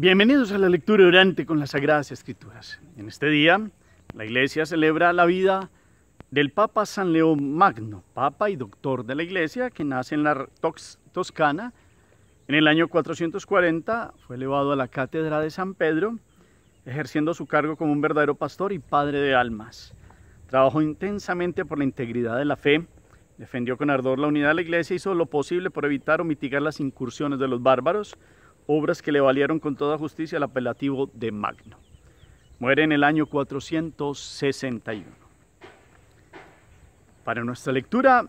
Bienvenidos a la lectura orante con las Sagradas Escrituras. En este día, la Iglesia celebra la vida del Papa San León Magno, Papa y Doctor de la Iglesia, que nace en la Toscana. En el año 440 fue elevado a la Cátedra de San Pedro, ejerciendo su cargo como un verdadero pastor y padre de almas. Trabajó intensamente por la integridad de la fe, defendió con ardor la unidad de la Iglesia, hizo lo posible por evitar o mitigar las incursiones de los bárbaros, obras que le valieron con toda justicia el apelativo de Magno. Muere en el año 461. Para nuestra lectura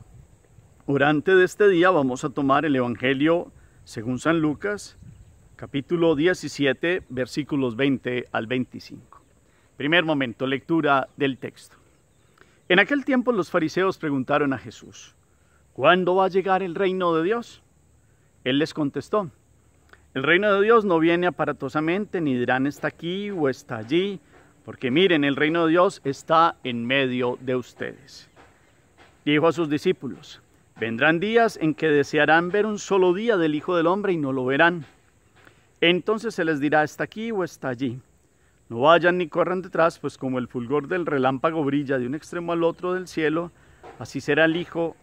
durante de este día vamos a tomar el Evangelio según San Lucas, capítulo 17, versículos 20 al 25. Primer momento, lectura del texto. En aquel tiempo los fariseos preguntaron a Jesús, ¿cuándo va a llegar el reino de Dios? Él les contestó, el reino de Dios no viene aparatosamente, ni dirán está aquí o está allí, porque miren, el reino de Dios está en medio de ustedes. Dijo a sus discípulos, vendrán días en que desearán ver un solo día del Hijo del Hombre y no lo verán. Entonces se les dirá está aquí o está allí. No vayan ni corran detrás, pues como el fulgor del relámpago brilla de un extremo al otro del cielo, así será el Hijo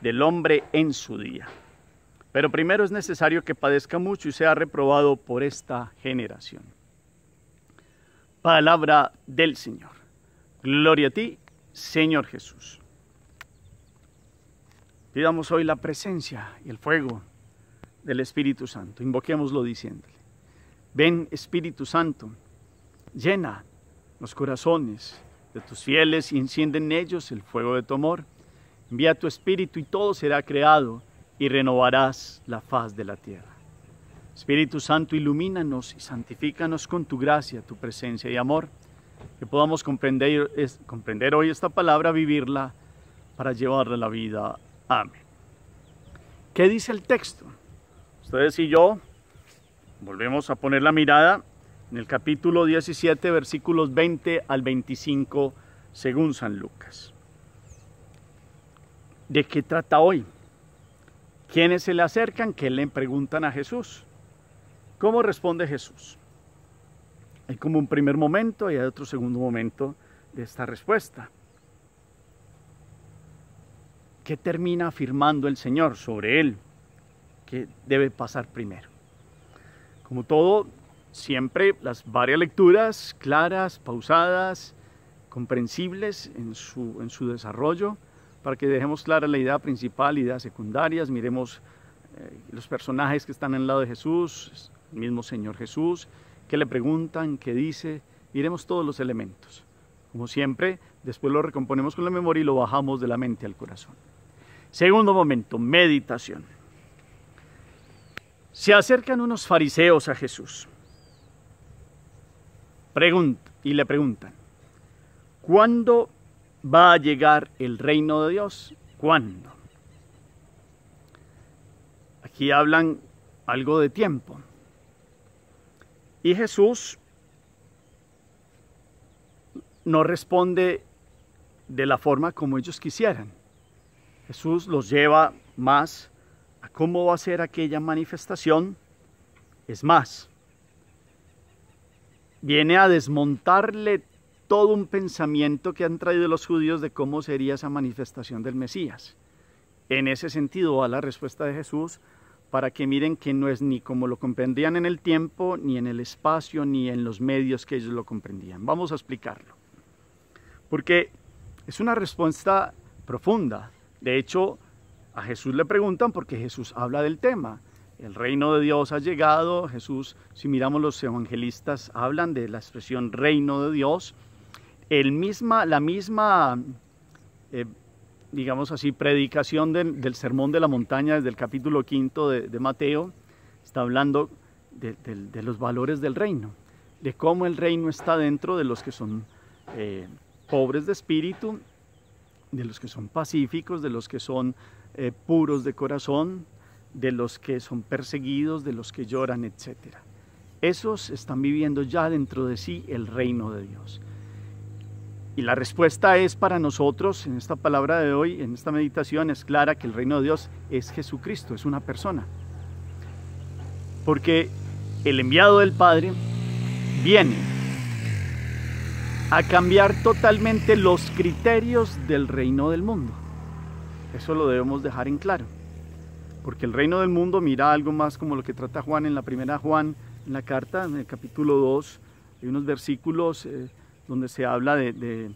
del Hombre en su día. Pero primero es necesario que padezca mucho y sea reprobado por esta generación. Palabra del Señor. Gloria a ti, Señor Jesús. Pidamos hoy la presencia y el fuego del Espíritu Santo. Invoquémoslo diciéndole, ven Espíritu Santo, llena los corazones de tus fieles y enciende en ellos el fuego de tu amor. Envía tu Espíritu y todo será creado y renovarás la faz de la tierra. Espíritu Santo, ilumínanos y santifícanos con tu gracia, tu presencia y amor, que podamos comprender, comprender hoy esta palabra, vivirla para llevarla a la vida. Amén. ¿Qué dice el texto? Ustedes y yo volvemos a poner la mirada en el capítulo 17, versículos 20 al 25, según San Lucas. ¿De qué trata hoy? Quienes se le acercan, que le preguntan a Jesús. ¿Cómo responde Jesús? Hay como un primer momento y hay otro segundo momento de esta respuesta. ¿Qué termina afirmando el Señor sobre él? ¿Qué debe pasar primero? Como todo, siempre las varias lecturas claras, pausadas, comprensibles su, en su desarrollo, para que dejemos clara la idea principal, ideas secundarias, miremos eh, los personajes que están al lado de Jesús, el mismo Señor Jesús, qué le preguntan, qué dice, miremos todos los elementos. Como siempre, después lo recomponemos con la memoria y lo bajamos de la mente al corazón. Segundo momento, meditación. Se acercan unos fariseos a Jesús y le preguntan, ¿cuándo va a llegar el reino de Dios? ¿Cuándo? Aquí hablan algo de tiempo. Y Jesús no responde de la forma como ellos quisieran. Jesús los lleva más a cómo va a ser aquella manifestación. Es más, viene a desmontarle todo un pensamiento que han traído los judíos de cómo sería esa manifestación del Mesías. En ese sentido va la respuesta de Jesús para que miren que no es ni como lo comprendían en el tiempo, ni en el espacio, ni en los medios que ellos lo comprendían. Vamos a explicarlo. Porque es una respuesta profunda. De hecho, a Jesús le preguntan porque Jesús habla del tema. El reino de Dios ha llegado. Jesús, si miramos los evangelistas, hablan de la expresión reino de Dios misma, la misma, eh, digamos así, predicación del Sermón de la Montaña desde el capítulo quinto de, Mateo, está hablando de, los valores del reino, de cómo el reino está dentro de los que son eh, pobres de espíritu, de los que son pacíficos, de los que son eh, puros de corazón, de los que son perseguidos, de los que lloran, etc. Esos están viviendo ya dentro de sí el reino de Dios. Y la respuesta es para nosotros en esta palabra de hoy, en esta meditación, es clara que el reino de Dios es Jesucristo, es una persona. Porque el enviado del Padre viene a cambiar totalmente los criterios del reino del mundo. Eso lo debemos dejar en claro. Porque el reino del mundo mira algo más como lo que trata Juan en la primera Juan, en la carta, en el capítulo 2, hay unos versículos... Eh, donde se habla de,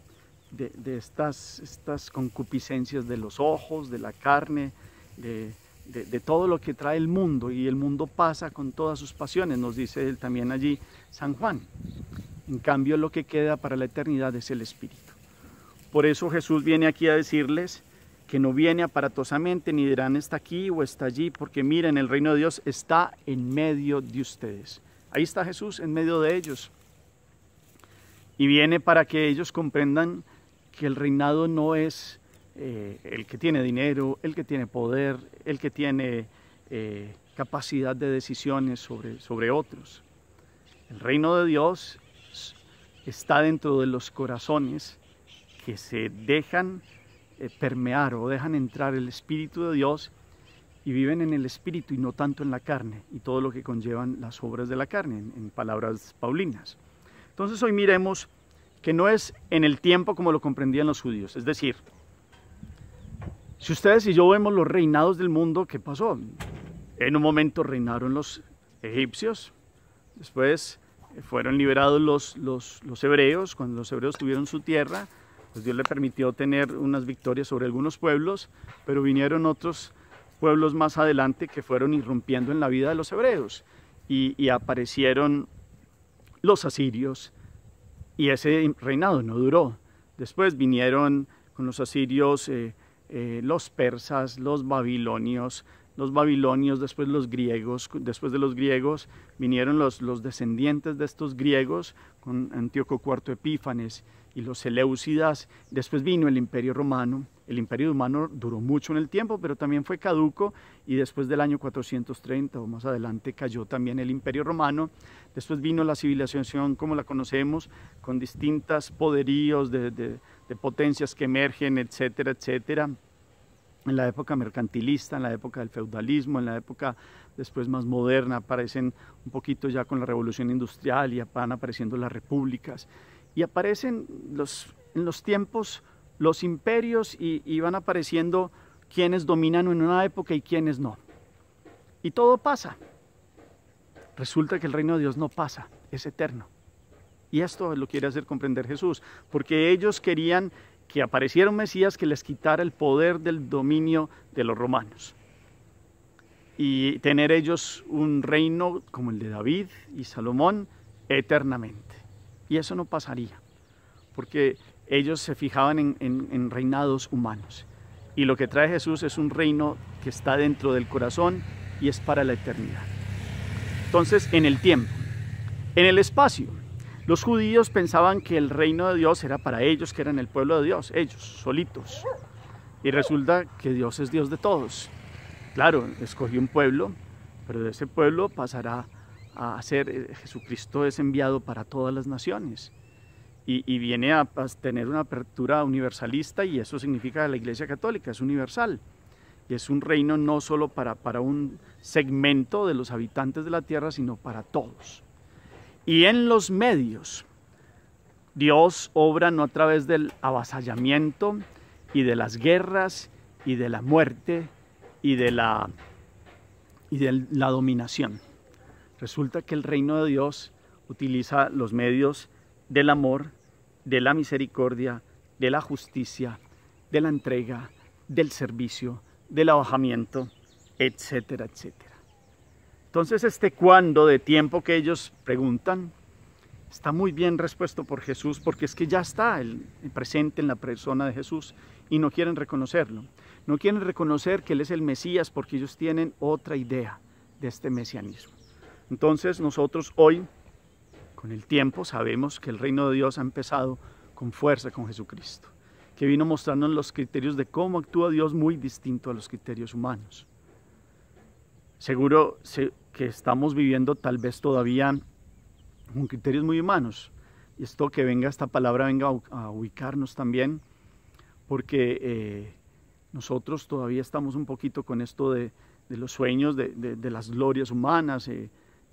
estas, estas concupiscencias de los ojos, de la carne, de, de, todo lo que trae el mundo y el mundo pasa con todas sus pasiones, nos dice él también allí San Juan. En cambio lo que queda para la eternidad es el Espíritu. Por eso Jesús viene aquí a decirles que no viene aparatosamente ni dirán está aquí o está allí, porque miren, el reino de Dios está en medio de ustedes. Ahí está Jesús en medio de ellos y viene para que ellos comprendan que el reinado no es eh, el que tiene dinero, el que tiene poder, el que tiene eh, capacidad de decisiones sobre, sobre otros. El reino de Dios está dentro de los corazones que se dejan eh, permear o dejan entrar el Espíritu de Dios y viven en el Espíritu y no tanto en la carne y todo lo que conllevan las obras de la carne, en palabras paulinas. Entonces hoy miremos que no es en el tiempo como lo comprendían los judíos. Es decir, si ustedes y yo vemos los reinados del mundo, ¿qué pasó? En un momento reinaron los egipcios, después fueron liberados los, los, hebreos, cuando los hebreos tuvieron su tierra, pues Dios le permitió tener unas victorias sobre algunos pueblos, pero vinieron otros pueblos más adelante que fueron irrumpiendo en la vida de los hebreos y aparecieron los asirios y ese reinado no duró. Después vinieron con los asirios eh, eh, los persas, los babilonios, los babilonios, después los griegos, después de los griegos vinieron los, los descendientes de estos griegos con Antíoco IV Epífanes y los Seleucidas, después vino el imperio romano, el imperio romano duró mucho en el tiempo, pero también fue caduco y después del año 430 o más adelante cayó también el imperio romano, después vino la civilización como la conocemos, con distintas poderíos de, de potencias que emergen, etcétera, etcétera en la época mercantilista, en la época del feudalismo, en la época después más moderna, aparecen un poquito ya con la revolución industrial y van apareciendo las repúblicas. Y aparecen los, en los tiempos los imperios y, y van apareciendo quienes dominan en una época y quienes no. Y todo pasa. Resulta que el reino de Dios no pasa, es eterno. Y esto lo quiere hacer comprender Jesús, porque ellos querían que apareciera un Mesías que les quitara el poder del dominio de los romanos y tener ellos un reino como el de David y Salomón eternamente. Y eso no pasaría, porque ellos se fijaban en, en reinados humanos. Y lo que trae Jesús es un reino que está dentro del corazón y es para la eternidad. Entonces, en el tiempo, en el espacio, los judíos pensaban que el reino de Dios era para ellos, que eran el pueblo de Dios, ellos, solitos. Y resulta que Dios es Dios de todos. Claro, escogió un pueblo, pero de ese pueblo pasará a ser, eh, Jesucristo es enviado para todas las naciones. Y, viene a, tener una apertura universalista y eso significa la Iglesia Católica, es universal y es un reino no solo para, para, un segmento de los habitantes de la tierra, sino para todos y en los medios. Dios obra no a través del avasallamiento y de las guerras y de la muerte y de la, y de la dominación. Resulta que el reino de Dios utiliza los medios del amor, de la misericordia, de la justicia, de la entrega, del servicio, del abajamiento, etcétera, etcétera. Entonces este cuándo de tiempo que ellos preguntan está muy bien respuesto por Jesús porque es que ya está el, presente en la persona de Jesús y no quieren reconocerlo. No quieren reconocer que Él es el Mesías porque ellos tienen otra idea de este mesianismo. Entonces nosotros hoy, con el tiempo, sabemos que el reino de Dios ha empezado con fuerza con Jesucristo, que vino mostrándonos los criterios de cómo actúa Dios muy distinto a los criterios humanos. Seguro se que estamos viviendo tal vez todavía con criterios muy humanos. Y esto que venga, esta palabra venga a ubicarnos también, porque eh, nosotros todavía estamos un poquito con esto de, los sueños, de, las glorias humanas. Eh,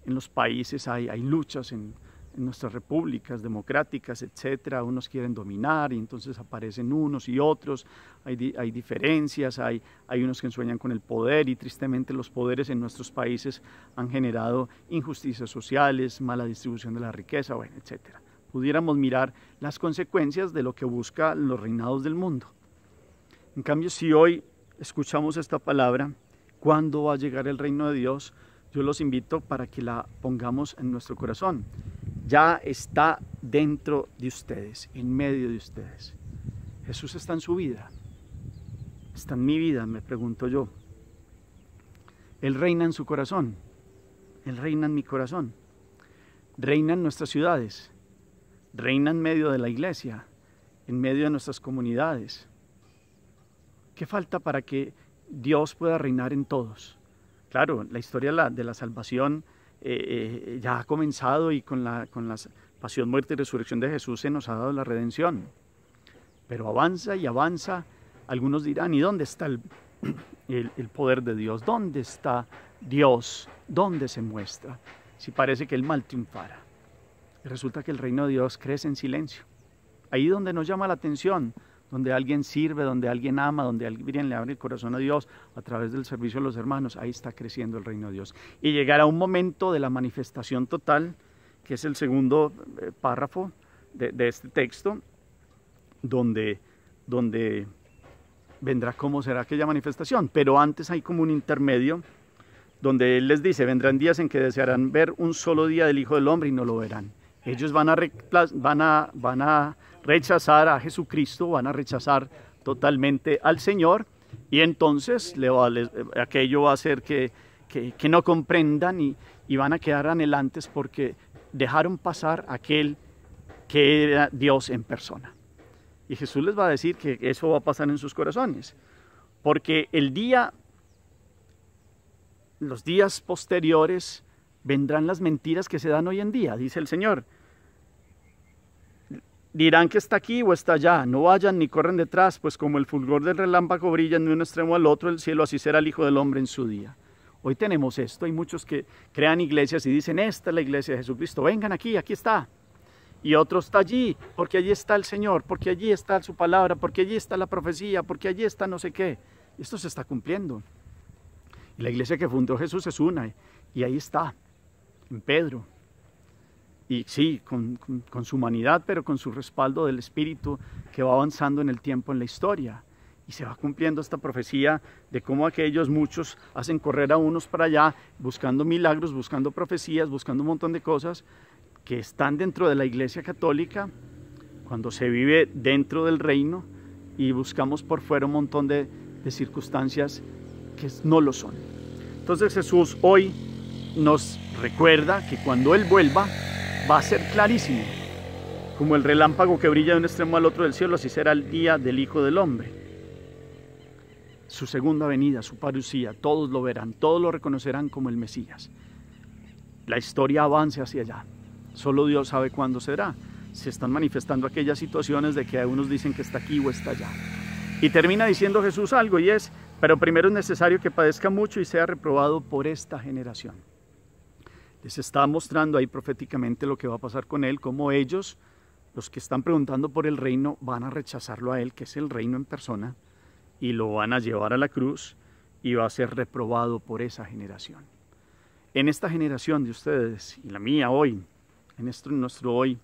en los países hay, hay luchas, en, en nuestras repúblicas democráticas, etcétera, unos quieren dominar y entonces aparecen unos y otros, hay, hay diferencias, hay, hay unos que ensueñan con el poder y tristemente los poderes en nuestros países han generado injusticias sociales, mala distribución de la riqueza, bueno, etcétera. Pudiéramos mirar las consecuencias de lo que busca los reinados del mundo. En cambio, si hoy escuchamos esta palabra, ¿cuándo va a llegar el reino de Dios? Yo los invito para que la pongamos en nuestro corazón ya está dentro de ustedes, en medio de ustedes. Jesús está en su vida, está en mi vida, me pregunto yo. Él reina en su corazón, Él reina en mi corazón, reina en nuestras ciudades, reina en medio de la iglesia, en medio de nuestras comunidades. ¿Qué falta para que Dios pueda reinar en todos? Claro, la historia de la salvación eh, eh, ya ha comenzado y con la, con la pasión, muerte y resurrección de Jesús se nos ha dado la redención. Pero avanza y avanza. Algunos dirán, ¿y dónde está el, poder de Dios? ¿Dónde está Dios? ¿Dónde se muestra? Si parece que el mal triunfara. Resulta que el reino de Dios crece en silencio. Ahí donde nos llama la atención, donde alguien sirve, donde alguien ama, donde alguien le abre el corazón a Dios a través del servicio de los hermanos, ahí está creciendo el reino de Dios. Y llegará un momento de la manifestación total, que es el segundo eh, párrafo de, este texto, donde, donde vendrá cómo será aquella manifestación. Pero antes hay como un intermedio donde Él les dice, vendrán días en que desearán ver un solo día del Hijo del Hombre y no lo verán. Ellos van a, a, rechazar a Jesucristo, van a rechazar totalmente al Señor y entonces aquello va a hacer que, no comprendan y, van a quedar anhelantes porque dejaron pasar aquel que era Dios en persona. Y Jesús les va a decir que eso va a pasar en sus corazones, porque el día, los días posteriores, vendrán las mentiras que se dan hoy en día, dice el Señor. Dirán que está aquí o está allá, no vayan ni corren detrás, pues como el fulgor del relámpago brilla de un extremo al otro El cielo, así será el Hijo del Hombre en su día. Hoy tenemos esto, hay muchos que crean iglesias y dicen, esta es la iglesia de Jesucristo, vengan aquí, aquí está. Y otro está allí, porque allí está el Señor, porque allí está su palabra, porque allí está la profecía, porque allí está no sé qué. Esto se está cumpliendo. Y la iglesia que fundó Jesús es una, y ahí está en Pedro. Y sí, con, su humanidad, pero con su respaldo del Espíritu que va avanzando en el tiempo, en la historia. Y se va cumpliendo esta profecía de cómo aquellos muchos hacen correr a unos para allá, buscando milagros, buscando profecías, buscando un montón de cosas que están dentro de la Iglesia Católica, cuando se vive dentro del reino y buscamos por fuera un montón de, de circunstancias que no lo son. Entonces Jesús hoy nos recuerda que cuando Él vuelva va a ser clarísimo. Como el relámpago que brilla de un extremo al otro del cielo, así será el día del Hijo del Hombre. Su segunda venida, su parucía, todos lo verán, todos lo reconocerán como el Mesías. La historia avance hacia allá. Solo Dios sabe cuándo será. Se están manifestando aquellas situaciones de que algunos dicen que está aquí o está allá. Y termina diciendo Jesús algo y es, pero primero es necesario que padezca mucho y sea reprobado por esta generación. Les está mostrando ahí proféticamente lo que va a pasar con él, cómo ellos, los que están preguntando por el reino, van a rechazarlo a él, que es el reino en persona, y lo van a llevar a la cruz y va a ser reprobado por esa generación. En esta generación de ustedes y la mía hoy, en nuestro, nuestro hoy,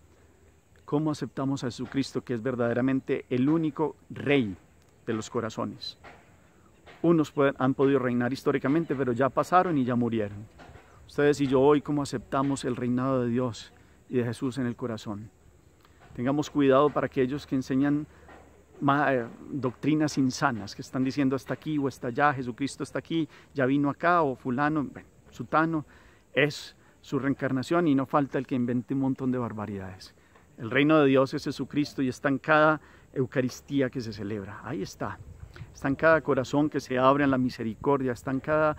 cómo aceptamos a Jesucristo, que es verdaderamente el único rey de los corazones. Unos han podido reinar históricamente, pero ya pasaron y ya murieron. Ustedes y yo hoy cómo aceptamos el reinado de Dios y de Jesús en el corazón. Tengamos cuidado para aquellos que enseñan eh, doctrinas insanas, que están diciendo hasta aquí o hasta allá, Jesucristo está aquí, ya vino acá o fulano, sutano, es su reencarnación y no falta el que invente un montón de barbaridades. El reino de Dios es Jesucristo y está en cada Eucaristía que se celebra. Ahí está. Está en cada corazón que se abre a la misericordia, está en cada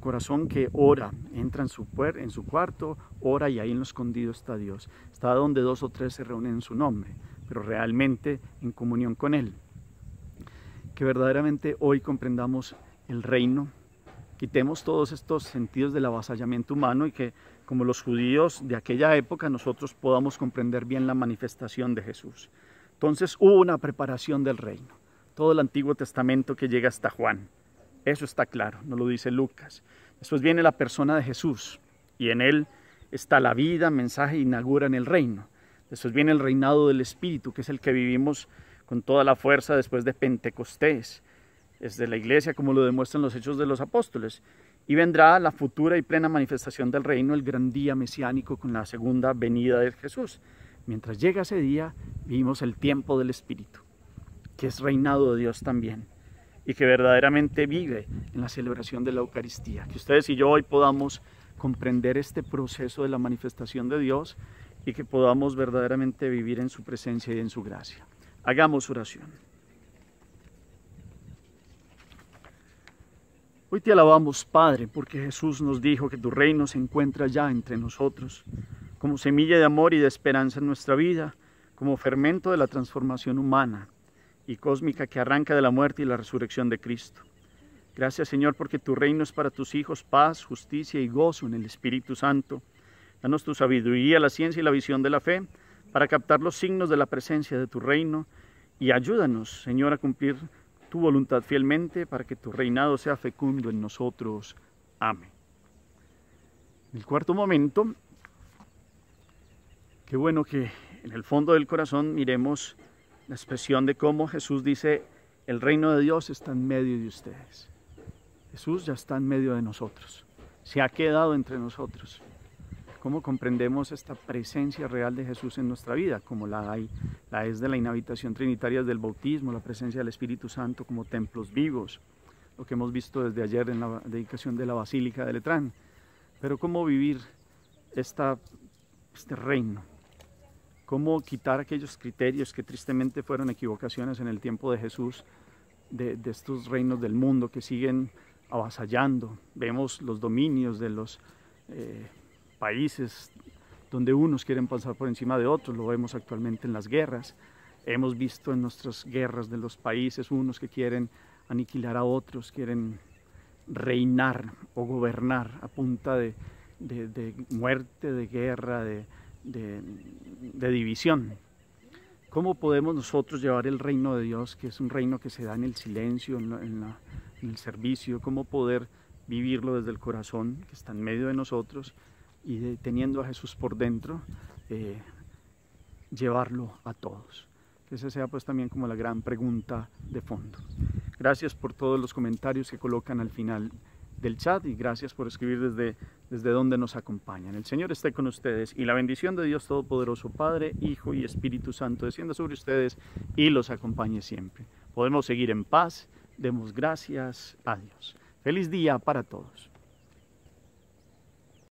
corazón que ora, entra en su, en su cuarto, ora y ahí en lo escondido está Dios. Está donde dos o tres se reúnen en su nombre, pero realmente en comunión con Él. Que verdaderamente hoy comprendamos el reino, quitemos todos estos sentidos del avasallamiento humano y que como los judíos de aquella época nosotros podamos comprender bien la manifestación de Jesús. Entonces hubo una preparación del reino, todo el Antiguo Testamento que llega hasta Juan. Eso está claro, no lo dice Lucas. Después viene la persona de Jesús y en él está la vida, mensaje, inaugura en el reino. Después viene el reinado del Espíritu, que es el que vivimos con toda la fuerza después de Pentecostés, desde la iglesia, como lo demuestran los hechos de los apóstoles. Y vendrá la futura y plena manifestación del reino, el gran día mesiánico con la segunda venida de Jesús. Mientras llega ese día, vivimos el tiempo del Espíritu, que es reinado de Dios también y que verdaderamente vive en la celebración de la Eucaristía. Que ustedes y yo hoy podamos comprender este proceso de la manifestación de Dios y que podamos verdaderamente vivir en su presencia y en su gracia. Hagamos oración. Hoy te alabamos, Padre, porque Jesús nos dijo que tu reino se encuentra ya entre nosotros, como semilla de amor y de esperanza en nuestra vida, como fermento de la transformación humana y cósmica que arranca de la muerte y la resurrección de Cristo. Gracias Señor porque tu reino es para tus hijos paz, justicia y gozo en el Espíritu Santo. Danos tu sabiduría, la ciencia y la visión de la fe para captar los signos de la presencia de tu reino y ayúdanos Señor a cumplir tu voluntad fielmente para que tu reinado sea fecundo en nosotros. Amén. El cuarto momento, qué bueno que en el fondo del corazón miremos la expresión de cómo Jesús dice, el reino de Dios está en medio de ustedes. Jesús ya está en medio de nosotros, se ha quedado entre nosotros. ¿Cómo comprendemos esta presencia real de Jesús en nuestra vida? Como la, hay, la es de la inhabitación trinitaria del bautismo, la presencia del Espíritu Santo como templos vivos, lo que hemos visto desde ayer en la dedicación de la Basílica de Letrán. Pero ¿cómo vivir esta, este reino? cómo quitar aquellos criterios que tristemente fueron equivocaciones en el tiempo de Jesús, de, estos reinos del mundo que siguen avasallando. Vemos los dominios de los eh, países donde unos quieren pasar por encima de otros, lo vemos actualmente en las guerras, hemos visto en nuestras guerras de los países unos que quieren aniquilar a otros, quieren reinar o gobernar a punta de muerte, de guerra, de, de, división. ¿Cómo podemos nosotros llevar el reino de Dios, que es un reino que se da en el silencio, en, el servicio? ¿Cómo poder vivirlo desde el corazón, que está en medio de nosotros, y teniendo a Jesús por dentro, eh, llevarlo a todos? Que esa sea pues también como la gran pregunta de fondo. Gracias por todos los comentarios que colocan al final del chat y gracias por escribir desde, desde donde nos acompañan. El Señor esté con ustedes y la bendición de Dios Todopoderoso, Padre, Hijo y Espíritu Santo, descienda sobre ustedes y los acompañe siempre. Podemos seguir en paz, demos gracias a Dios. Feliz día para todos.